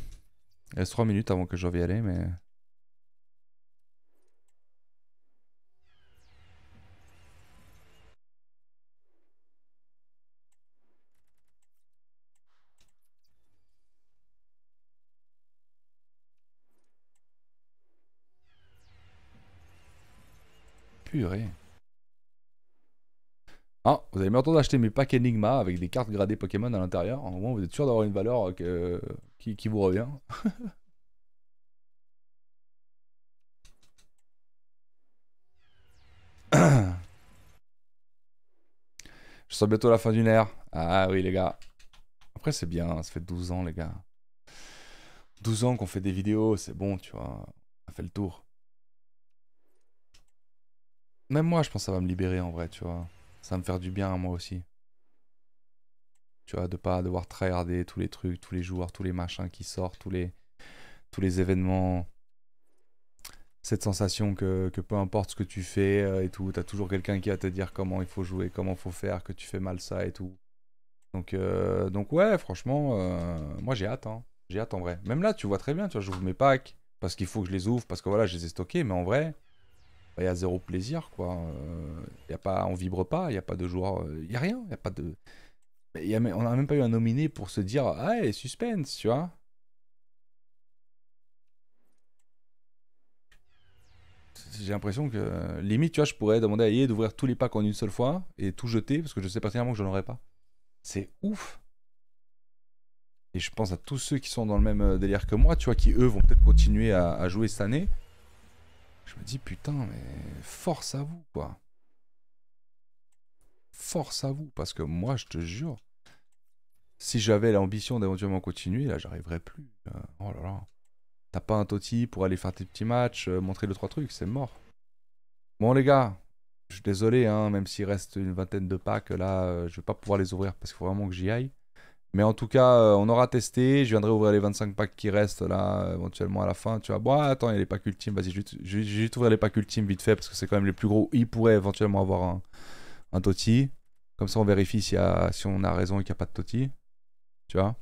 il reste 3 minutes avant que je revienne aller, mais... Purée. Ah, vous avez le temps d'acheter mes packs Enigma avec des cartes gradées Pokémon à l'intérieur. Au moins, vous êtes sûr d'avoir une valeur euh, qui, vous revient. Je sens bientôt la fin d'une ère. Ah oui, les gars. Après, c'est bien. Ça fait 12 ans, les gars. 12 ans qu'on fait des vidéos. C'est bon, tu vois. On a fait le tour. Même moi, je pense que ça va me libérer en vrai, tu vois. Ça va me faire du bien à moi aussi. Tu vois, de pas devoir tryharder tous les trucs, tous les joueurs, tous les machins qui sortent, tous les, tous les événements. Cette sensation que, que peu importe ce que tu fais euh, et tout, t'as toujours quelqu'un qui va te dire comment il faut jouer, comment il faut faire, que tu fais mal ça et tout. Donc, euh, donc ouais, franchement, euh, moi j'ai hâte, hein. j'ai hâte en vrai. Même là, tu vois très bien, tu vois, j'ouvre mes packs parce qu'il faut que je les ouvre, parce que voilà, je les ai stockés, mais en vrai, il bah, y a zéro plaisir, quoi. Il euh, y a pas, on vibre pas, il y a pas de joueur, il y a rien, il y a pas de. on n'a même pas eu un nominé pour se dire, ah, suspense, tu vois. J'ai l'impression que, limite, tu vois, je pourrais demander à Yé d'ouvrir tous les packs en une seule fois et tout jeter parce que je sais pertinemment que je aurai pas. C'est ouf! Et je pense à tous ceux qui sont dans le même euh, délire que moi, tu vois, qui eux vont peut-être continuer à jouer cette année. Je me dis, putain, mais force à vous, quoi. Force à vous, parce que moi, je te jure, si j'avais l'ambition d'éventuellement continuer, là, j'arriverais plus. Euh, oh là là. T'as pas un Toti pour aller faire tes petits matchs, euh, montrer les trois trucs, c'est mort. Bon, les gars, je suis désolé, hein, même s'il reste une vingtaine de packs, là, euh, je vais pas pouvoir les ouvrir parce qu'il faut vraiment que j'y aille. Mais en tout cas, euh, on aura testé. Je viendrai ouvrir les 25 packs qui restent là, éventuellement à la fin. Tu vois, bon, ah, attends, il y a les packs ultimes. Vas-y, je vais juste ouvrir les packs ultimes vite fait parce que c'est quand même les plus gros. Il pourrait éventuellement avoir un, un Toti. Comme ça, on vérifie si, si on a raison et qu'il n'y a pas de Toti. Tu vois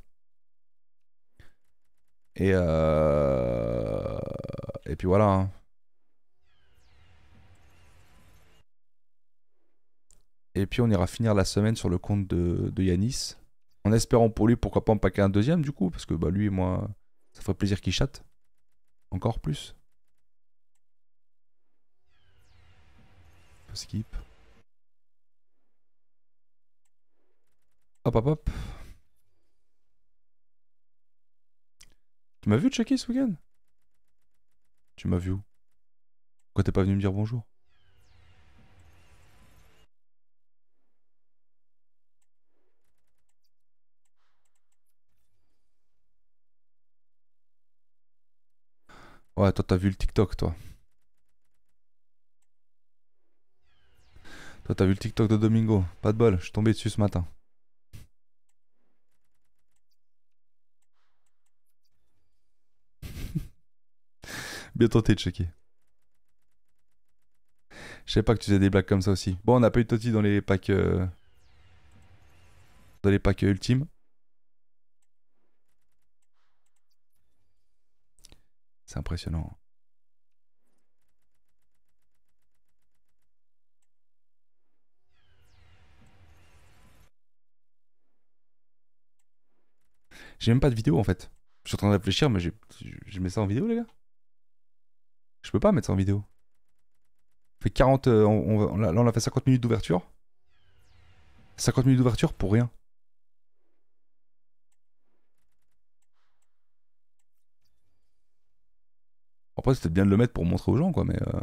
Et, euh... et puis voilà. Hein. Et puis on ira finir la semaine sur le compte de, de Yanis en espérant pour lui, pourquoi pas en paquer un deuxième du coup, parce que bah, lui et moi, ça ferait plaisir qu'il chatte. Encore plus. Skip. Hop hop hop. Tu m'as vu checker ce Tu m'as vu où Pourquoi t'es pas venu me dire bonjour Ouais, toi, t'as vu le TikTok, toi. Toi, t'as vu le TikTok de Domingo. Pas de bol, je suis tombé dessus ce matin. Bien tenté de checker. Je sais pas que tu faisais des blagues comme ça aussi. Bon, on a pas eu Toti dans les packs. Euh, dans les packs ultimes. C'est impressionnant. J'ai même pas de vidéo en fait. Je suis en train de réfléchir, mais je mets ça en vidéo, les gars. Je peux pas mettre ça en vidéo. Euh, on fait 40. On, là, on a fait 50 minutes d'ouverture. 50 minutes d'ouverture pour rien. c'était bien de le mettre pour montrer aux gens, quoi, mais. Euh.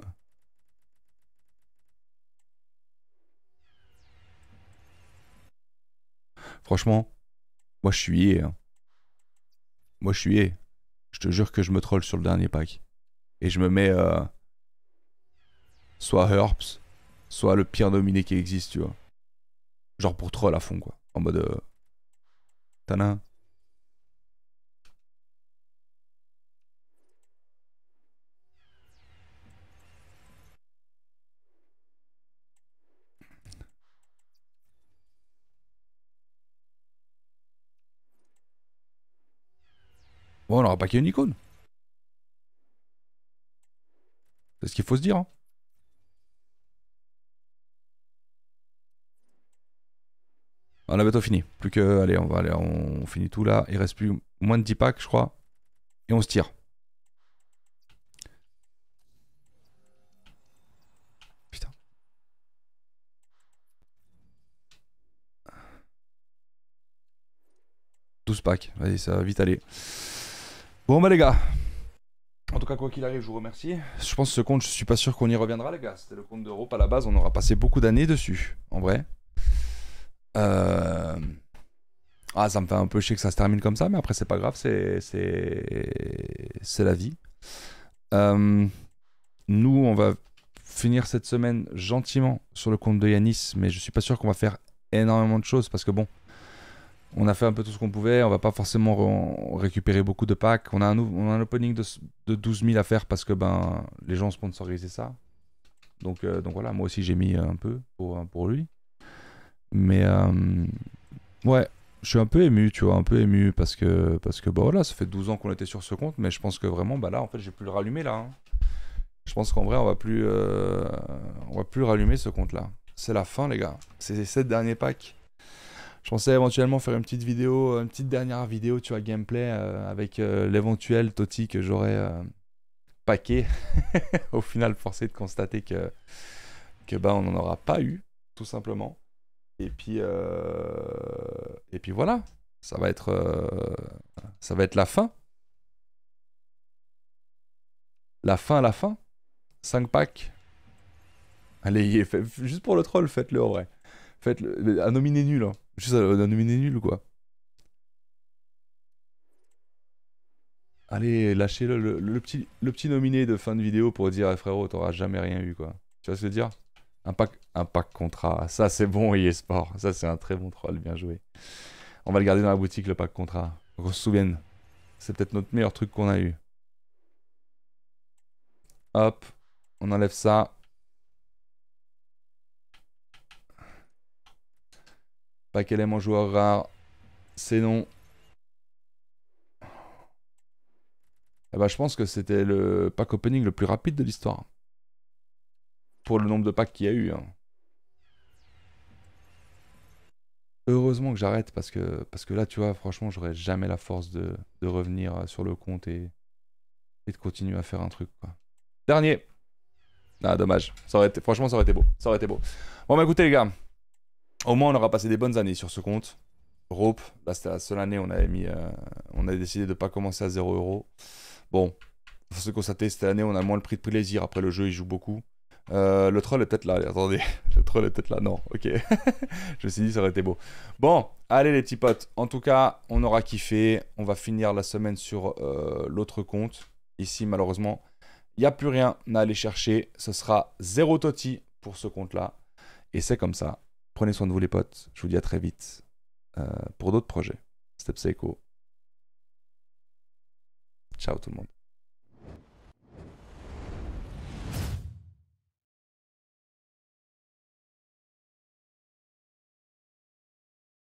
Franchement, moi je suis hein. Moi je suis Je te jure que je me troll sur le dernier pack. Et je me mets. Euh, soit Herps, soit le pire dominé qui existe, tu vois. Genre pour troll à fond, quoi. En mode. Euh, Tana. on n'aura pas qu'il une icône. C'est ce qu'il faut se dire. On hein. a ah, bientôt fini. Plus que, allez, on va aller, on finit tout là. Il reste plus moins de 10 packs, je crois. Et on se tire. Putain. 12 packs. Vas-y, ça va vite aller. Bon bah les gars, en tout cas quoi qu'il arrive, je vous remercie. Je pense que ce compte, je suis pas sûr qu'on y reviendra les gars. C'était le compte d'Europe à la base, on aura passé beaucoup d'années dessus, en vrai. Euh, ah ça me fait un peu chier que ça se termine comme ça, mais après c'est pas grave, c'est c'est la vie. Euh, nous, on va finir cette semaine gentiment sur le compte de Yanis, mais je suis pas sûr qu'on va faire énormément de choses parce que bon on a fait un peu tout ce qu'on pouvait. On va pas forcément récupérer beaucoup de packs. On a un, opening de, 12 000 à faire parce que ben, les gens sponsorisaient ça. Euh, donc, voilà, moi aussi j'ai mis un peu pour, euh, lui. Mais euh, ouais, je suis un peu ému, tu vois, un peu ému parce que, parce que ben, voilà, ça fait 12 ans qu'on était sur ce compte, mais je pense que vraiment, bah là, en fait, j'ai plus le rallumer là. Hein. Je pense qu'en vrai, on va plus, on va plus rallumer ce compte là. C'est la fin, les gars. C'est les 7 derniers packs. Je pensais éventuellement faire une petite vidéo, euh, une petite dernière vidéo, tu vois, gameplay euh, avec euh, l'éventuel Toti que j'aurais packé. Au final, forcé de constater que, que bah, on n'en aura pas eu, tout simplement. Et puis, et puis voilà, ça va être, ça va être la fin. La fin, la fin. 5 packs. Allez, juste pour le troll, faites-le en vrai. Faites-le, un nul. Hein. Juste euh, un nominé nul, quoi. Allez, lâchez le, petit, le petit nominé de fin de vidéo pour dire eh, frérot, t'auras jamais rien eu, quoi. Tu vois ce que je veux dire un pack, un pack contrat. Ça, c'est bon, e-sport Ça, c'est un très bon troll. Bien joué. On va le garder dans la boutique, le pack contrat. Qu'on se souvienne. C'est peut-être notre meilleur truc qu'on a eu. Hop. On enlève ça. Pas qu'elle joueur rare. C'est non. Eh ben, je pense que c'était le pack opening le plus rapide de l'histoire. Pour le nombre de packs qu'il y a eu. Hein. Heureusement que j'arrête parce que, parce que là, tu vois, franchement, j'aurais jamais la force de, revenir euh, sur le compte et, et de continuer à faire un truc. Dernier. Ah, dommage. Ça franchement, ça aurait été beau. Ça aurait été beau. Bon, bah écoutez, les gars. Au moins, on aura passé des bonnes années sur ce compte. Rope, c'était la seule année on avait mis, euh, on a décidé de ne pas commencer à 0 euros. Bon, faut se constater cette année on a moins le prix de plaisir. Après le jeu il joue beaucoup. Euh, le troll est peut-être là. attendez, le troll est peut-être là. Non, ok. je me suis dit ça aurait été beau. Bon, allez les petits potes. En tout cas, on aura kiffé. On va finir la semaine sur euh, l'autre compte. Ici malheureusement, il n'y a plus rien à aller chercher. Ce sera zéro toti pour ce compte là. Et c'est comme ça. Prenez soin de vous les potes. Je vous dis à très vite euh, pour d'autres projets. Step Psycho. Ciao tout le monde.